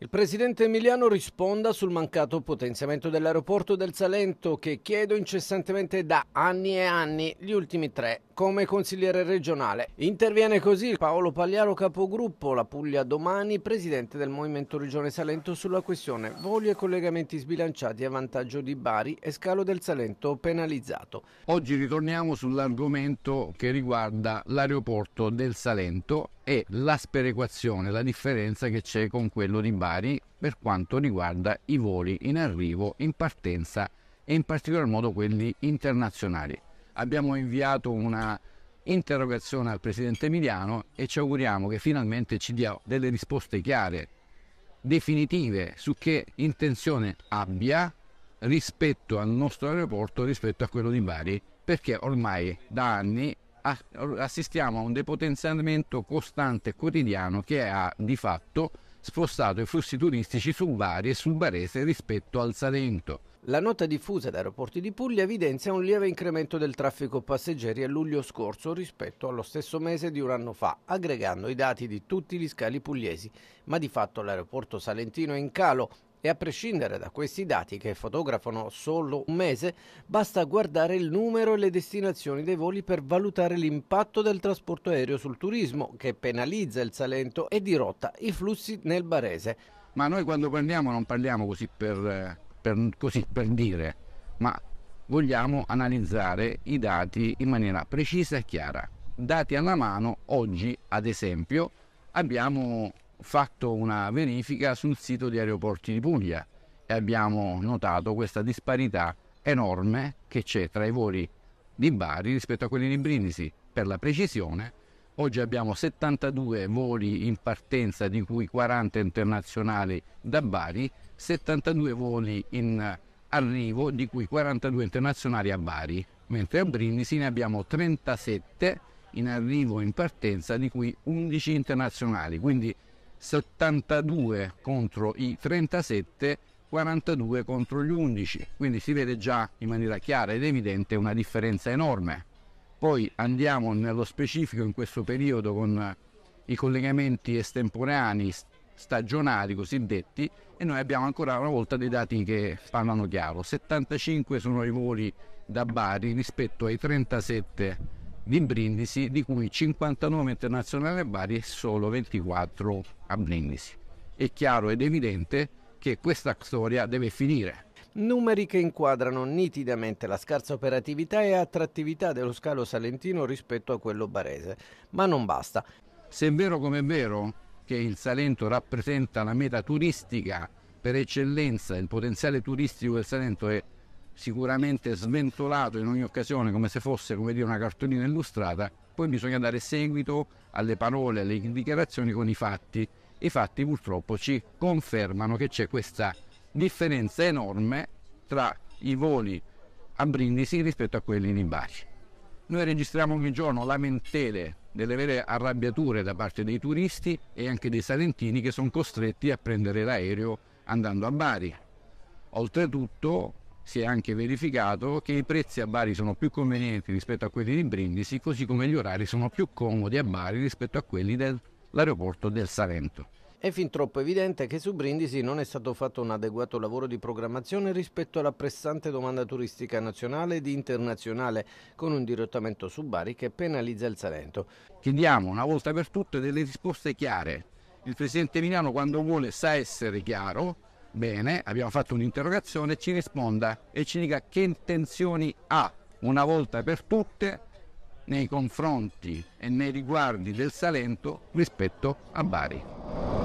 Il presidente Emiliano risponda sul mancato potenziamento dell'aeroporto del Salento che chiedo incessantemente da anni e anni, gli ultimi tre, come consigliere regionale. Interviene così Paolo Pagliaro, capogruppo La Puglia Domani, presidente del Movimento Regione Salento sulla questione voli e collegamenti sbilanciati a vantaggio di Bari e scalo del Salento penalizzato. Oggi ritorniamo sull'argomento che riguarda l'aeroporto del Salento e la sperequazione, la differenza che c'è con quello di Bari per quanto riguarda i voli in arrivo, in partenza e in particolar modo quelli internazionali. Abbiamo inviato una interrogazione al Presidente Emiliano e ci auguriamo che finalmente ci dia delle risposte chiare, definitive, su che intenzione abbia rispetto al nostro aeroporto, rispetto a quello di Bari, perché ormai da anni assistiamo a un depotenziamento costante e quotidiano che ha di fatto spostato i flussi turistici su Bari e sul Barese rispetto al Salento. La nota diffusa da Aeroporti di Puglia evidenzia un lieve incremento del traffico passeggeri a luglio scorso rispetto allo stesso mese di un anno fa, aggregando i dati di tutti gli scali pugliesi, ma di fatto l'aeroporto salentino è in calo a prescindere da questi dati che fotografano solo un mese, basta guardare il numero e le destinazioni dei voli per valutare l'impatto del trasporto aereo sul turismo che penalizza il Salento e dirotta i flussi nel Barese. Ma noi quando parliamo non parliamo così per, per, così per dire, ma vogliamo analizzare i dati in maniera precisa e chiara. Dati alla mano, oggi ad esempio abbiamo fatto una verifica sul sito di Aeroporti di Puglia e abbiamo notato questa disparità enorme che c'è tra i voli di Bari rispetto a quelli di Brindisi. Per la precisione, oggi abbiamo 72 voli in partenza, di cui 40 internazionali da Bari, 72 voli in arrivo, di cui 42 internazionali a Bari, mentre a Brindisi ne abbiamo 37 in arrivo e in partenza, di cui 11 internazionali. Quindi 72 contro i 37, 42 contro gli 11, quindi si vede già in maniera chiara ed evidente una differenza enorme. Poi andiamo nello specifico in questo periodo con i collegamenti estemporanei stagionali cosiddetti e noi abbiamo ancora una volta dei dati che parlano chiaro. 75 sono i voli da Bari rispetto ai 37 di Brindisi, di cui 59 internazionali a Bari e solo 24 a Brindisi. È chiaro ed evidente che questa storia deve finire. Numeri che inquadrano nitidamente la scarsa operatività e attrattività dello scalo salentino rispetto a quello barese. Ma non basta. Se è vero come è vero che il Salento rappresenta la meta turistica per eccellenza, il potenziale turistico del Salento è sicuramente sventolato in ogni occasione come se fosse come dire, una cartolina illustrata, poi bisogna dare seguito alle parole, alle dichiarazioni con i fatti. I fatti purtroppo ci confermano che c'è questa differenza enorme tra i voli a Brindisi rispetto a quelli in Bari. Noi registriamo ogni giorno lamentele, delle vere arrabbiature da parte dei turisti e anche dei salentini che sono costretti a prendere l'aereo andando a Bari. Oltretutto si è anche verificato che i prezzi a Bari sono più convenienti rispetto a quelli di Brindisi, così come gli orari sono più comodi a Bari rispetto a quelli dell'aeroporto del Salento. È fin troppo evidente che su Brindisi non è stato fatto un adeguato lavoro di programmazione rispetto alla pressante domanda turistica nazionale ed internazionale, con un dirottamento su Bari che penalizza il Salento. Chiediamo una volta per tutte delle risposte chiare. Il Presidente Milano quando vuole sa essere chiaro, bene, abbiamo fatto un'interrogazione, ci risponda e ci dica che intenzioni ha una volta per tutte nei confronti e nei riguardi del Salento rispetto a Bari.